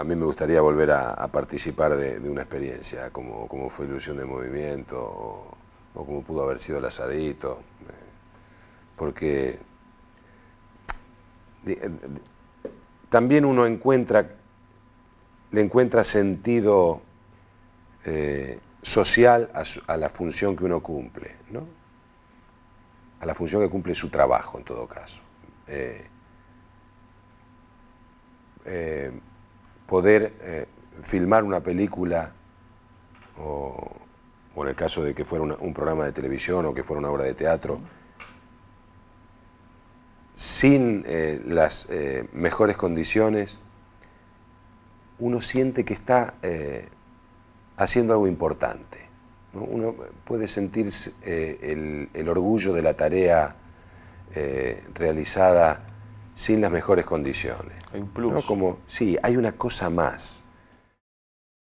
a mí me gustaría volver a, participar de, una experiencia, como, fue Ilusión de Movimiento o, como pudo haber sido el asadito, eh, porque eh, también uno encuentra, le encuentra sentido eh, social a, la función que uno cumple, a la función que cumple su trabajo en todo caso poder eh, filmar una película o, en el caso de que fuera un programa de televisión o que fuera una obra de teatro, sin eh, las eh, mejores condiciones, uno siente que está haciendo algo importante. Uno puede sentir el, orgullo de la tarea realizada sin las mejores condiciones. ¿no? Como, sí, hay una cosa más.